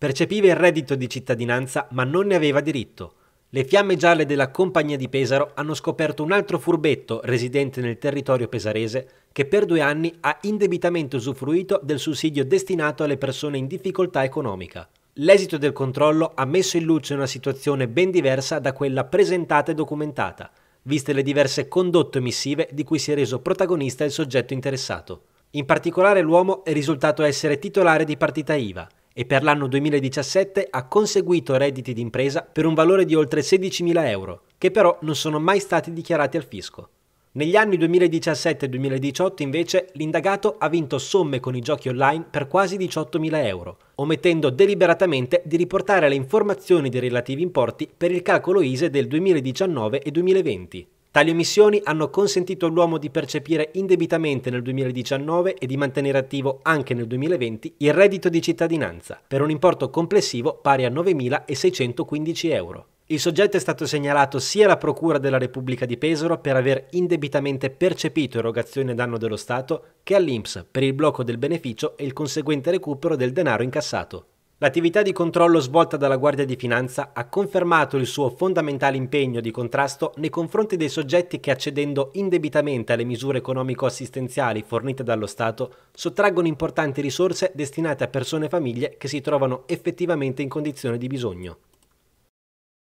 Percepiva il reddito di cittadinanza ma non ne aveva diritto. Le fiamme gialle della compagnia di Pesaro hanno scoperto un altro furbetto residente nel territorio pesarese che per due anni ha indebitamente usufruito del sussidio destinato alle persone in difficoltà economica. L'esito del controllo ha messo in luce una situazione ben diversa da quella presentata e documentata, viste le diverse condotte omissive di cui si è reso protagonista il soggetto interessato. In particolare l'uomo è risultato essere titolare di partita IVA, e per l'anno 2017 ha conseguito redditi d'impresa per un valore di oltre 16.000 euro, che però non sono mai stati dichiarati al fisco. Negli anni 2017-2018 invece l'indagato ha vinto somme con i giochi online per quasi 18.000 euro, omettendo deliberatamente di riportare le informazioni dei relativi importi per il calcolo ISE del 2019 e 2020. Tali emissioni hanno consentito all'uomo di percepire indebitamente nel 2019 e di mantenere attivo anche nel 2020 il reddito di cittadinanza, per un importo complessivo pari a 9.615 euro. Il soggetto è stato segnalato sia alla Procura della Repubblica di Pesaro per aver indebitamente percepito erogazioni a danno dello Stato che all'INPS per il blocco del beneficio e il conseguente recupero del denaro incassato. L'attività di controllo svolta dalla Guardia di Finanza ha confermato il suo fondamentale impegno di contrasto nei confronti dei soggetti che accedendo indebitamente alle misure economico-assistenziali fornite dallo Stato sottraggono importanti risorse destinate a persone e famiglie che si trovano effettivamente in condizione di bisogno.